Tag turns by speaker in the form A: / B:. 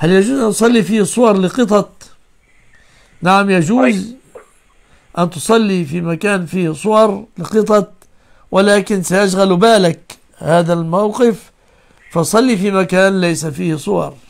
A: هل يجوز أن تصلي فيه صور لقطط نعم يجوز طيب. أن تصلي في مكان فيه صور لقطط ولكن سيشغل بالك هذا الموقف فصلي في مكان ليس فيه صور